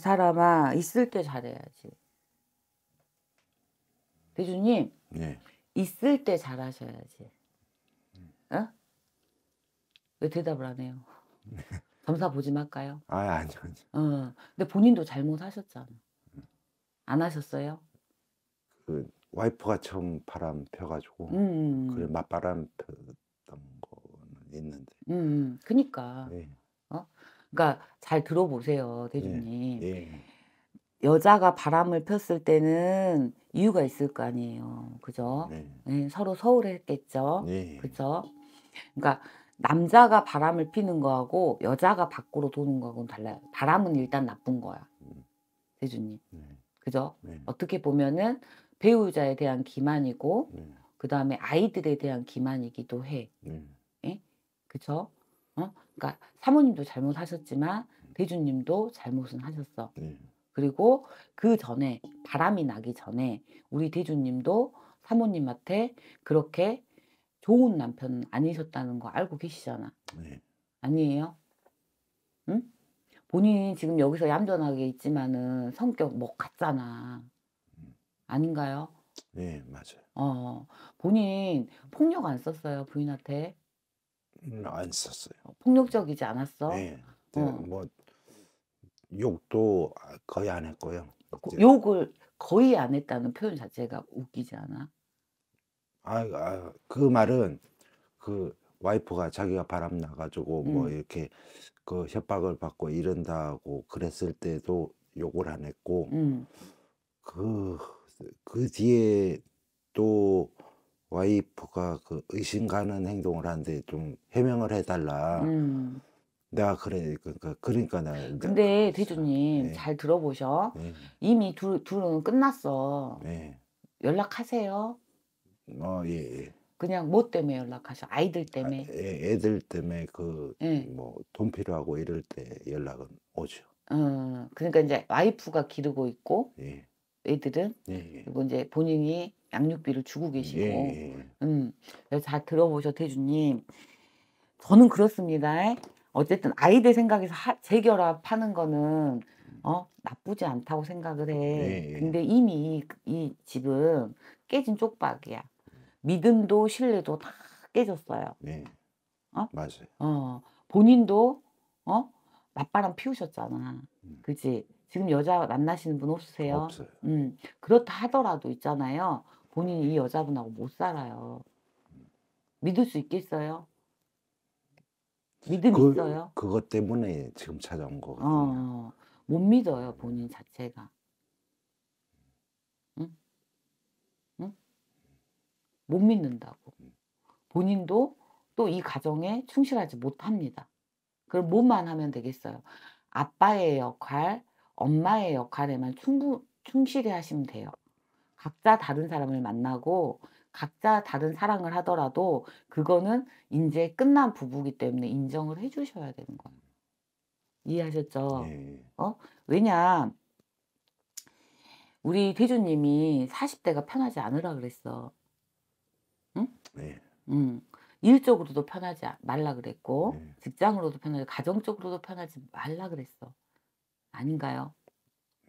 사람아 있을 때 잘해야지. 대주님 네. 있을 때 잘하셔야지. 어? 왜 대답을 안 해요? 점사 보지 말까요? 아 아니요 아니 어, 근데 본인도 잘못하셨잖아. 안 하셨어요? 그 와이프가 처음 바람 펴가지고 음. 그 맞바람 폈던 거는 있는데. 음, 음. 그니까. 네. 그러니까 잘 들어보세요, 예. 대중님 예, 여자가 바람을 폈을 때는 이유가 있을 거 아니에요. 그죠? 네. 네, 서로 서울했겠죠. 네. 예. 그죠? 그러니까 남자가 바람을 피는 거하고 여자가 밖으로 도는 거하고는 달라요. 바람은 일단 나쁜 거야. 음. 대주님. 네. 그죠? 네. 어떻게 보면은 배우자에 대한 기만이고 네. 그 다음에 아이들에 대한 기만이기도 해. 예? 그죠? 어? 그러니까 사모님도 잘못하셨지만 대주님도 잘못은 하셨어. 네. 그리고 그 전에 바람이 나기 전에 우리 대주님도 사모님한테 그렇게 좋은 남편 아니셨다는 거 알고 계시잖아. 네. 아니에요? 응? 본인이 지금 여기서 얌전하게 있지만은 성격 뭐 같잖아. 아닌가요? 네, 맞아요. 어, 본인 폭력 안 썼어요, 부인한테. 음, 안 썼어요. 어, 폭력적이지 않았어? 예. 네. 어. 뭐 욕도 아, 거의 안 했고요. 이 욕을 거의 안 했다는 표현 자체가 웃기지 않아? 아, 아, 그 말은 그 와이프가 자기가 바람 나가지고 뭐 음. 이렇게 그 협박을 받고 이런다고 그랬을 때도 욕을 안 했고 그그 음. 그, 그 뒤에 또 와이프가 그 의심 가는 행동을 하는데 좀 해명을 해달라. 음. 내가 그래 그러니까 그러니까 나 근데 아, 대주님 네. 잘 들어보셔 네. 이미 둘 둘은 끝났어 네. 연락하세요 어예 예. 그냥 뭐 때문에 연락하셔 아이들 아, 때문에 아, 애, 애들 때문에 그 예. 뭐돈 필요하고 이럴 때 연락은 오죠 음 그러니까 이제 와이프가 기르고 있고 예. 애들은 예, 예. 그리고 이제 본인이 양육비를 주고 계시고 예, 예. 예. 음, 그래서 다 들어보셔 태주님 저는 그렇습니다 어쨌든 아이들 생각에서 하, 재결합하는 거는 어 나쁘지 않다고 생각을 해 예, 예. 근데 이미 그, 이 집은 깨진 쪽박이야 믿음도 신뢰도 다 깨졌어요 네. 어? 맞아요 어 본인도 어 맞바람 피우셨잖아 음. 그지 지금 여자 만나시는 분 없으세요? 없어요. 음, 그렇다 하더라도 있잖아요. 본인이 이 여자분하고 못 살아요. 믿을 수 있겠어요? 믿음 그, 있어요? 그것 때문에 지금 찾아온 거거든요. 어, 어, 못 믿어요 본인 자체가. 못 믿는다고. 본인도 또 이 가정에 충실하지 못합니다. 그럼 뭐만 하면 되겠어요? 아빠의 역할, 엄마의 역할에만 충분 충실히 하시면 돼요. 각자 다른 사람을 만나고 각자 다른 사랑을 하더라도 그거는 이제 끝난 부부기 때문에 인정을 해주셔야 되는 거예요. 이해하셨죠? 네. 어? 왜냐 우리 태주님이 40대가 편하지 않으라 그랬어. 응? 네. 응. 일적으로도 편하지 말라 그랬고 네. 직장으로도 편하지 가정적으로도 편하지 말라 그랬어. 아닌가요?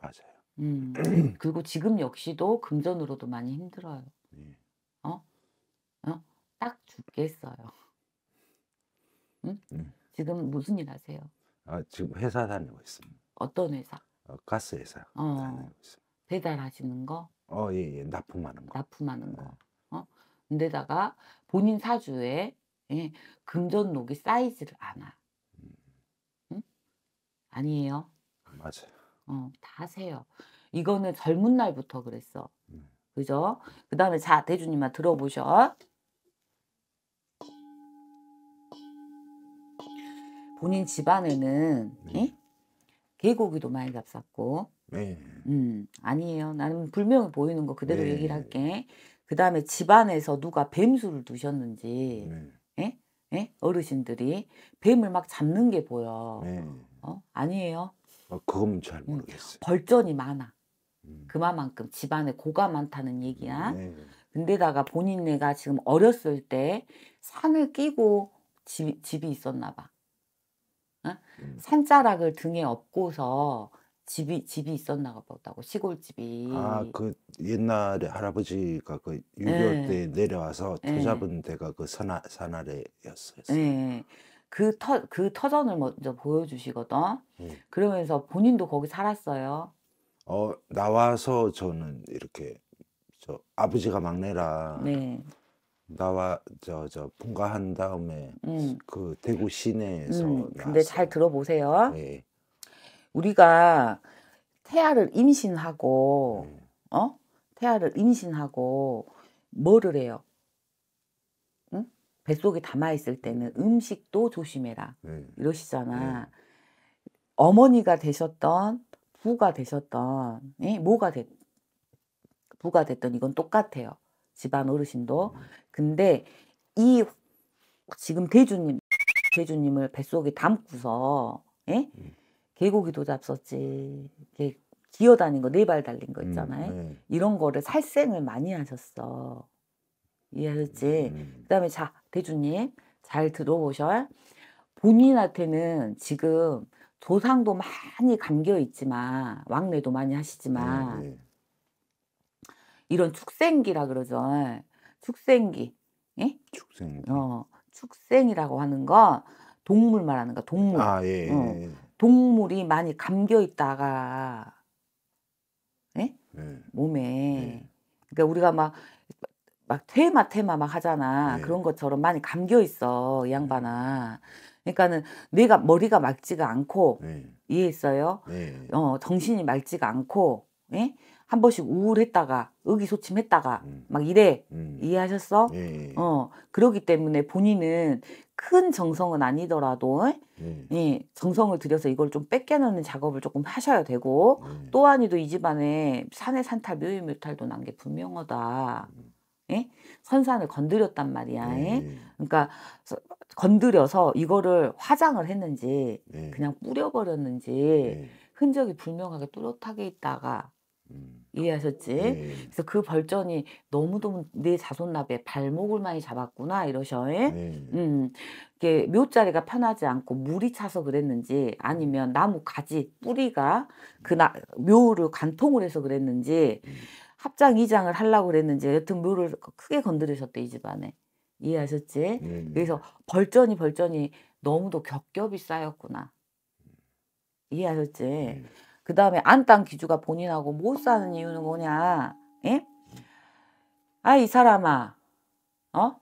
맞아요. 음. 그리고 지금 역시도 금전으로도 많이 힘들어요. 예. 어? 어? 딱 죽겠어요. 응? 음. 지금 무슨 일 하세요? 아, 지금 회사 다니고 있습니다. 어떤 회사? 어, 가스 회사 어. 다니고 있습니다. 배달하시는 거? 어, 예, 예. 납품하는 거. 납품하는 거. 예. 어? 근데다가 본인 사주에 예, 금전 녹이 쌓이지를 않아. 응? 아니에요. 맞아요. 어, 다 세요. 이거는 젊은 날부터 그랬어. 음. 그죠? 그 다음에 자, 대주님만 들어보셔. 본인 집안에는 네. 개고기도 많이 잡쌌고 네. 음, 아니에요. 나는 불명이 보이는 거 그대로 네. 얘기를 할게. 그 다음에 집안에서 누가 뱀수를 두셨는지, 에? 네. 에? 예? 예? 어르신들이 뱀을 막 잡는 게 보여. 네. 어? 아니에요. 어, 그건 잘 음. 모르겠어요. 벌전이 많아. 음. 그만큼 집안에 고가 많다는 얘기야. 음, 네. 근데다가 본인네가 지금 어렸을 때 산을 끼고 집, 집이 있었나 봐. 어? 음. 산자락을 등에 업고서 집이 집이 있었나 보다고 시골집이. 아그 옛날에 할아버지가 그 유교 네. 때 내려와서 토잡은 네. 데가 그 산아래였어요. 네. 그, 터, 그 터전을 먼저 뭐 보여주시거든. 음. 그러면서 본인도 거기 살았어요. 어, 나와서 저는 이렇게 저 아버지가 막내라 네. 나와 저 저 분가한 다음에 음. 그 대구 시내에서 음, 근데 잘 들어보세요. 네. 우리가 태아를 임신하고 네. 어 태아를 임신하고 뭐를 해요? 뱃속에 담아있을 때는 음식도 조심해라. 음. 이러시잖아. 음. 어머니가 되셨던, 부가 되셨던, 예? 뭐가 됐, 부가 됐던 이건 똑같아요. 집안 어르신도. 음. 근데 이 지금 대주님, 대주님을 뱃속에 담고서, 예? 음. 개고기도 잡섰지. 기어다닌 거, 네 발 달린 거 음, 있잖아요. 네. 이런 거를 살생을 많이 하셨어. 이해하셨지? 음, 그 다음에 자, 대주님 잘 들어보셔. 본인한테는 지금 조상도 많이 감겨 있지만 왕래도 많이 하시지만 네, 네. 이런 축생기라 그러죠. 축생기. 예? 축생기. 어, 축생이라고 하는 건 동물 말하는 거 동물. 아, 예, 어, 예, 예. 동물이 많이 감겨 있다가 예? 네. 몸에 네. 그러니까 우리가 막막 테마 테마 막 하잖아. 네. 그런 것처럼 많이 감겨 있어 이 양반아. 음. 그러니까는 뇌가 머리가 맑지가 않고 네. 이해했어요. 네. 어 정신이 맑지가 않고 예? 한 번씩 우울했다가 의기소침했다가 음. 막 이래 음. 이해하셨어? 예. 어 그러기 때문에 본인은 큰 정성은 아니더라도 예. 네. 예. 정성을 들여서 이걸 좀 뺏겨내는 작업을 조금 하셔야 되고 예. 네. 또한이도 이 집안에 산에 산탈 묘의 묘탈도 난 게 분명하다. 음. 예? 선산을 건드렸단 말이야. 예? 네. 그러니까 건드려서 이거를 화장을 했는지 네. 그냥 뿌려버렸는지 네. 흔적이 불명하게 뚜렷하게 있다가 음. 이해하셨지? 네. 그래서 그 벌전이 너무도 내자손납에 발목을 많이 잡았구나 이러셔. 예? 네. 음, 게 묘자리가 편하지 않고 물이 차서 그랬는지 아니면 나무 가지 뿌리가 그 나, 묘를 간통을 해서 그랬는지 음. 합장 2장을 하려고 그랬는지 여튼 물을 크게 건드리셨대 이 집안에 이해하셨지? 음. 그래서 벌전이 벌전이 너무도 겹겹이 쌓였구나 이해하셨지? 음. 그 다음에 안 땅 기주가 본인하고 못 사는 이유는 뭐냐? 예? 아이 사람아 어?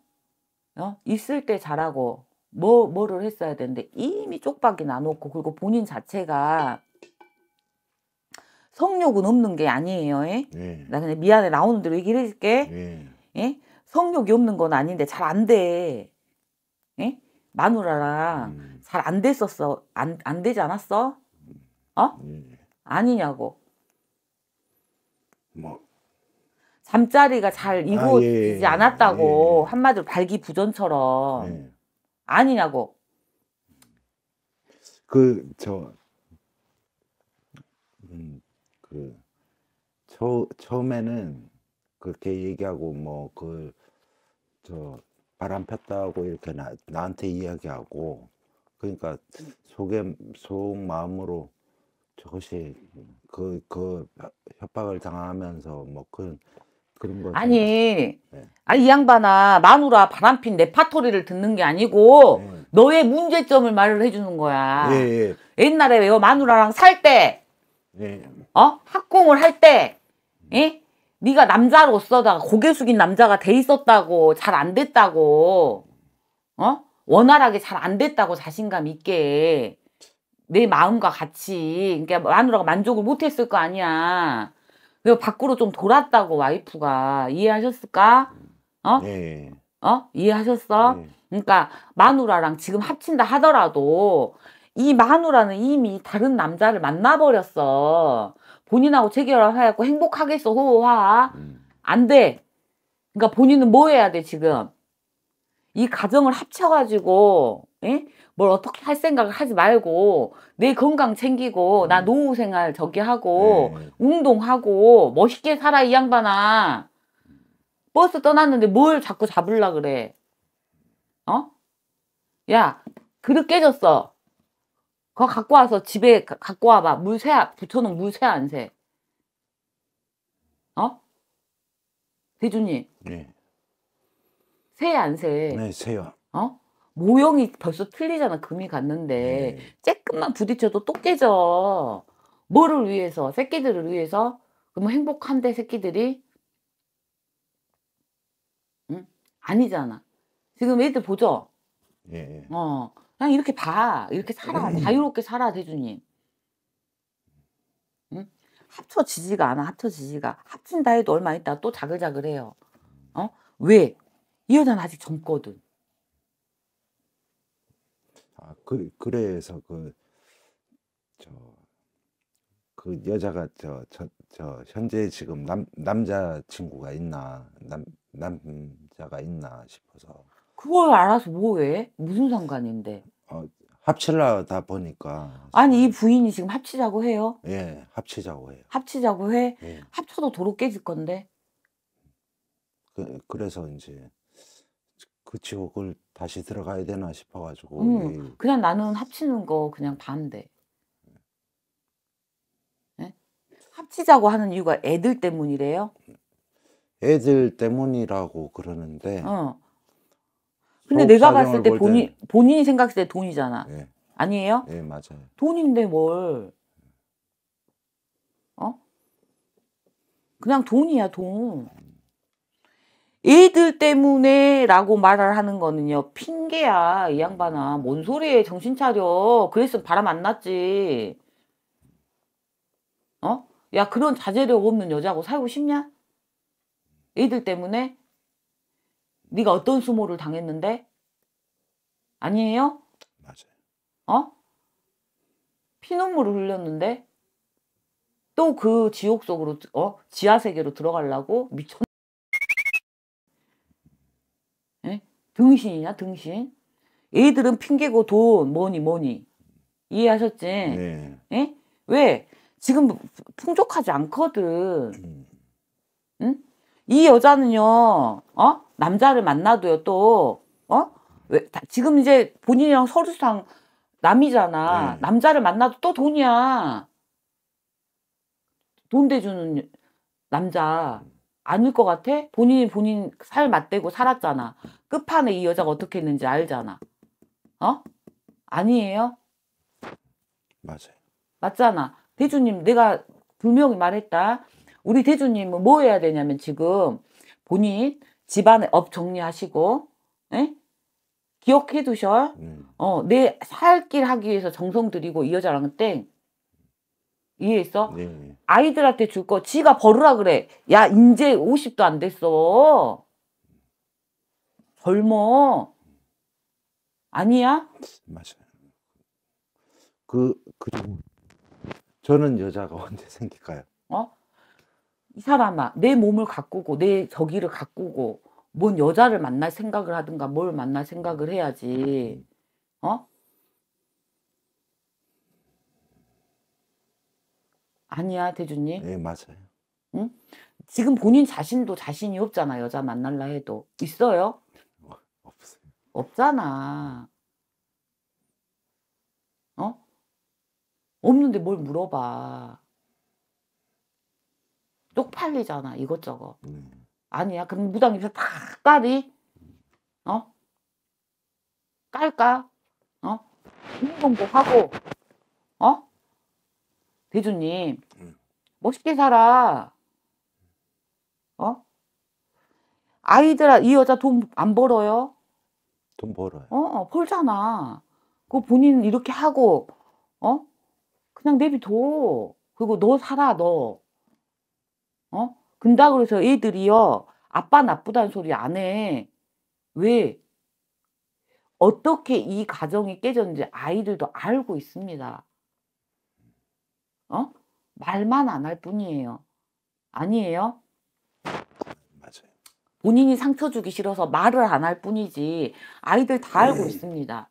어? 있을 때 잘하고 뭐 뭐를 했어야 되는데 이미 쪽박이 나놓고 그리고 본인 자체가 성욕은 없는 게 아니에요. 예? 예. 나 그냥 미안해 나오는 대로 얘기를 해줄게. 예. 예? 성욕이 없는 건 아닌데 잘 안 돼. 예? 마누라랑 음. 잘안 됐었어. 안, 안 되지 않았어? 어? 음. 아니냐고. 뭐. 잠자리가 잘 이루어지지 아, 아, 예. 않았다고 예. 한마디로 발기부전처럼 예. 아니냐고. 그 저 음, 그 처, 처음에는 그렇게 얘기하고 뭐 그 저 바람 폈다고 이렇게 나, 나한테 이야기하고 그러니까 속에 속 마음으로 저것이 그그 그 협박을 당하면서 뭐 그런 그런 거 아니 네. 아니 이 양반아 마누라 바람핀 내 파토리를 듣는 게 아니고 네. 너의 문제점을 말을 해주는 거야. 예, 예. 옛날에 왜요 마누라랑 살 때. 예. 어? 학공을 할 때, 예? 네가 남자로서다가 고개 숙인 남자가 돼 있었다고 잘 안 됐다고 어 원활하게 잘 안 됐다고 자신감 있게 내 마음과 같이 그러니까 마누라가 만족을 못했을 거 아니야 그 밖으로 좀 돌았다고 와이프가 이해하셨을까 어? 네. 어 이해하셨어? 네. 그러니까 마누라랑 지금 합친다 하더라도 이 마누라는 이미 다른 남자를 만나버렸어 본인하고 체결하고 행복하겠어 호화 음. 안돼 그러니까 본인은 뭐 해야 돼 지금 이 가정을 합쳐가지고 에? 예? 뭘 어떻게 할 생각을 하지 말고 내 건강 챙기고 음. 나 노후 생활 저기 하고 네. 운동하고 멋있게 살아 이 양반아 버스 떠났는데 뭘 자꾸 잡으려 그래 어? 야 그릇 깨졌어 그거 갖고 와서 집에 가, 갖고 와봐. 물새 붙여놓은 물새 안 새. 어? 대준님. 네. 새안 새? 네, 새요. 어? 모형이 벌써 틀리잖아. 금이 갔는데. 네. 조금만 부딪혀도 또 깨져. 뭐를 위해서? 새끼들을 위해서? 그럼 행복한데 새끼들이? 응? 아니잖아. 지금 애들 보죠? 예. 예. 어. 그냥 이렇게 봐. 이렇게 살아. 음. 자유롭게 살아, 대주님. 응? 합쳐지지가 않아, 합쳐지지가. 합친다 해도 얼마 있다 또 자글자글해요. 어? 왜? 이 여자는 아직 젊거든. 아, 그, 그래서 그, 저, 그 여자가 저, 저, 저 현재 지금 남, 남자친구가 있나, 남, 남자가 있나 싶어서. 그걸 알아서 뭐해? 무슨 상관인데? 어, 합칠라다 보니까. 아니 이 부인이 지금 합치자고 해요? 예, 합치자고 해요. 합치자고 해? 예. 합쳐도 도로 깨질 건데. 그, 그래서 이제 그 지옥을 다시 들어가야 되나 싶어가지고. 음, 이... 그냥 나는 합치는 거 그냥 반대. 예? 합치자고 하는 이유가 애들 때문이래요? 애들 때문이라고 그러는데. 어. 근데 내가 봤을 때 본인 본인이 생각했을 때 돈이잖아. 네. 아니에요? 네 맞아요. 돈인데 뭘? 어? 그냥 돈이야 돈. 음. 애들 때문에라고 말을 하는 거는요 핑계야 이 양반아 뭔 소리에 정신 차려 그랬으면 바람 안 났지 어? 야 그런 자제력 없는 여자하고 살고 싶냐? 애들 때문에 네가 어떤 수모를 당했는데? 아니에요? 맞아요. 어? 피눈물을 흘렸는데? 또 그 지옥 속으로 어? 지하 세계로 들어가려고 미쳤 에? 예? 등신이냐 등신? 애들은 핑계고 돈 뭐니 뭐니 이해하셨지? 네. 에? 예? 왜? 지금 풍족하지 않거든. 음. 응? 이 여자는요, 어? 남자를 만나도요 또 어? 왜, 다, 지금 이제 본인이랑 서류상 남이잖아. 음. 남자를 만나도 또 돈이야. 돈 대주는 남자 아닐 것 같아? 본인이 본인 살 맞대고 살았잖아. 끝판에 이 여자가 어떻게 했는지 알잖아. 어? 아니에요? 맞아요. 맞잖아. 대주님, 내가 분명히 말했다. 우리 대주님은 뭐 해야 되냐면 지금 본인 집안 업 정리하시고 에? 예? 기억해 두셔. 음. 어, 내 살길 하기 위해서 정성 들이고 이 여자랑은 이해했어? 네. 아이들한테 줄 거 지가 벌으라 그래. 야, 이제 50도 안 됐어. 젊어. 아니야? 맞아요. 그, 그리고 저는 여자가 언제 생길까요? 어? 이 사람아 내 몸을 가꾸고 내 저기를 가꾸고 뭔 여자를 만날 생각을 하든가 뭘 만날 생각을 해야지 어? 아니야 대준님? 네 예, 맞아요 응? 지금 본인 자신도 자신이 없잖아 여자 만날라 해도 있어요? 뭐, 없어요 없잖아 어? 없는데 뭘 물어봐 쪽팔리잖아 이것저것 음. 아니야 그럼 무당 입에 다 까니 어 깔까 어 공공복하고 어 대주님 음. 멋있게 살아 어 아이들아 이 여자 돈 안 벌어요 돈 벌어요 어, 어 벌잖아 그 본인 이렇게 하고 어 그냥 내비둬 그리고 너 살아 너 근다 그래서 애들이요. 아빠 나쁘다는 소리 안 해. 왜? 어떻게 이 가정이 깨졌는지 아이들도 알고 있습니다. 어? 말만 안 할 뿐이에요. 아니에요? 맞아요. 본인이 상처 주기 싫어서 말을 안 할 뿐이지 아이들 다 알고 네. 있습니다.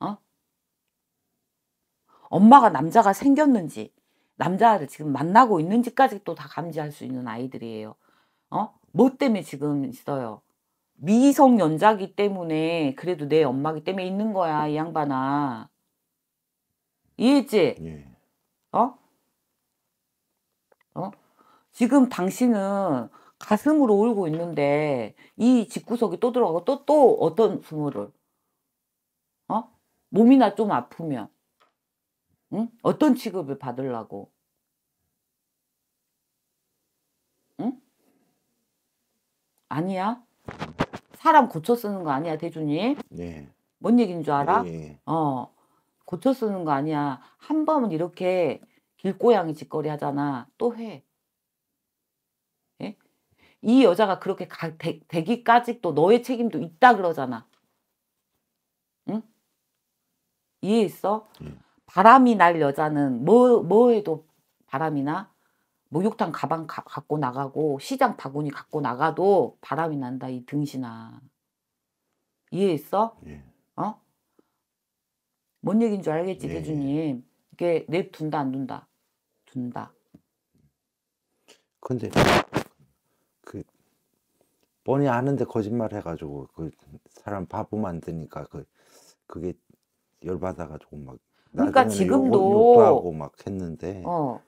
어? 엄마가 남자가 생겼는지 남자를 지금 만나고 있는지까지 또 다 감지할 수 있는 아이들이에요. 어? 뭐 때문에 지금 있어요? 미성년자기 때문에 그래도 내 엄마기 때문에 있는 거야 이 양반아. 이해했지? 예. 어? 어? 지금 당신은 가슴으로 울고 있는데 이 집구석이 또 들어가고 또또 또 어떤 수모를 어? 몸이나 좀 아프면 응? 어떤 취급을 받으려고? 응? 아니야. 사람 고쳐 쓰는 거 아니야, 대준이. 예. 뭔얘기줄 알아? 예, 예, 예. 어. 고쳐 쓰는 거 아니야. 한 번은 이렇게 길고양이 짓거리 하잖아. 또 해. 예? 이 여자가 그렇게 가, 되, 되기까지 또 너의 책임도 있다 그러잖아. 응? 이해했어? 예. 바람이 날 여자는 뭐, 뭐 해도 바람이나 목욕탕 가방 가, 갖고 나가고 시장 바구니 갖고 나가도 바람이 난다 이 등신아 이해했어? 예. 어? 뭔얘기줄 알겠지 예. 대주님 예, 예. 이게 내 둔다 안 둔다 둔다 근데 그 뻔히 아는데 거짓말 해가지고 그 사람 바보 만드니까 그 그게 열받아가지고 막 그러니까 지금도 하고 막 했는데 어.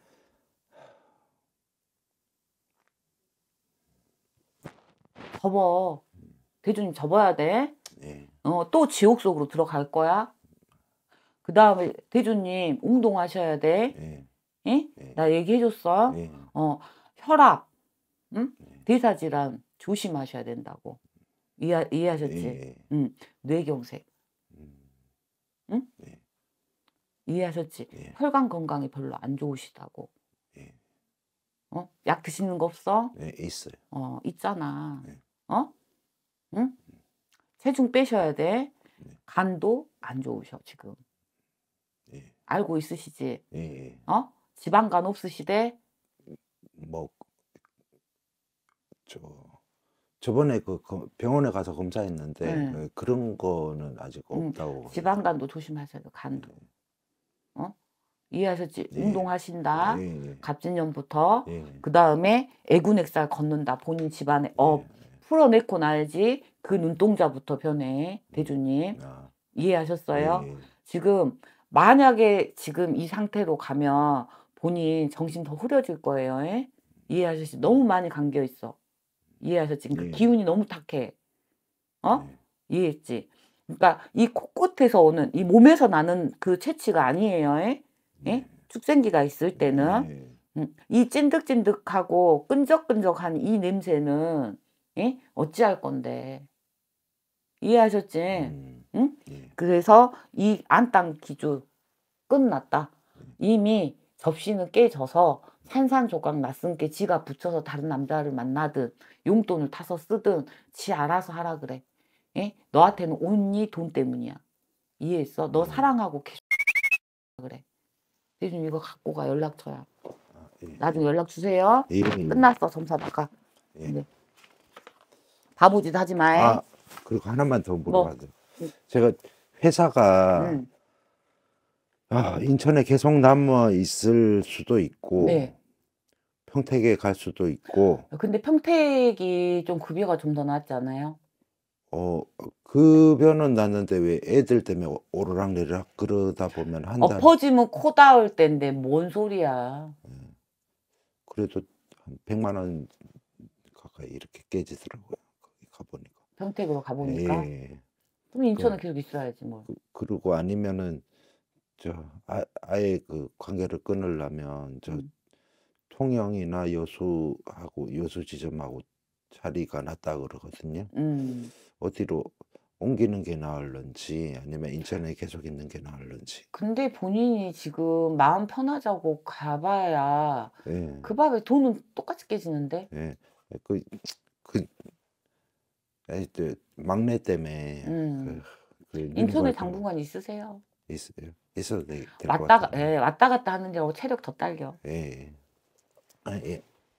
접어 대준이 접어야 돼. 네. 예. 어또 지옥 속으로 들어갈 거야. 그 다음에 대준님 운동하셔야 돼. 네. 예? 네. 나 얘기해줬어. 네. 어 혈압, 응? 대사질환 조심하셔야 된다고. 이해 이해하셨지? 응. 뇌경색. 음. 응? 이해하셨지? 예. 혈관 건강이 별로 안 좋으시다고. 예. 어? 약 드시는 거 없어? 네, 있어요. 어, 있잖아. 네. 어? 응? 네. 체중 빼셔야 돼. 네. 간도 안 좋으셔, 지금. 예. 알고 있으시지? 예, 예. 어? 지방간 없으시대? 뭐, 저, 저번에 그 병원에 가서 검사했는데 네. 그 그런 거는 아직 음. 없다고. 응. 지방간도 조심하셔야 돼, 간도. 네. 이해하셨 지 네. 운동하신다. 네, 네, 갑진년부터 그 다음에 애군액살 걷는다. 본인 집안에 업 어, 풀어내고 나야지 그 눈동자부터 변해 대주님 아. 이해하셨어요? 지금 만약에 지금 이 상태로 가면 본인 정신 더 흐려질 거예요. 에? 예? 이해하셨지? 너무 많이 감겨 있어. 이해하셨지? 그러니까 네. 기운이 너무 탁해. 어? 네. 이해했지? 그러니까 이 코끝에서 오는 이 몸에서 나는 그 채취가 아니에요. 에? 예? 예? 축생기가 있을 때는 네. 음, 이 찐득찐득하고 끈적끈적한 이 냄새는 예? 어찌할 건데 이해하셨지? 음, 응? 예. 그래서 이 안 땅 기주 끝났다. 네. 이미 접시는 깨져서 산산조각 났으니까 지가 붙여서 다른 남자를 만나든 용돈을 타서 쓰든 지 알아서 하라 그래. 예? 너한테는 온니 돈 때문이야. 이해했어? 너 사랑하고 계속 그래. 예, 좀 이거 갖고 가 연락처야. 아, 예, 예, 나중에 연락 주세요. 예, 형 끝났어 점사 나가. 예. 이 네. 바보짓 하지 마. 아 그리고 하나만 더 물어봐도 뭐? 제가 회사가 음. 아, 인천에 계속 남아 있을 수도 있고 네. 평택에 갈 수도 있고 근데 평택이 좀 급여가 좀 더 낫지 않아요? 어, 그 변은 났는데 왜 애들 때문에 오르락내리락 그러다 보면 한 달. 엎어지면 코 닿을 때인데 뭔 소리야. 예. 그래도 한 100만 원 가까이 이렇게 깨지더라고요. 거기 가보니까. 평택으로 가보니까. 예. 그럼 인천은 그, 계속 있어야지 뭐. 그, 러고 아니면은 저 아, 아예 그 관계를 끊으려면 저 음. 통영이나 여수하고 여수 지점하고 자리가 났다 그러거든요. 음. 어디로 옮기는 게 나을런지 아니면 인천에 계속 있는 게 나을런지. 근데 본인이 지금 마음 편하자고 가봐야 예. 그 밥에 돈은 똑같이 깨지는데. 예. 그, 그, 그 막내 때문에 음. 그, 그 인천에 당분간 있으세요? 있어요. 예. 있어도 되, 왔다, 예, 왔다 갔다 하는데 체력 더 딸려. 예. 예. 아, 예.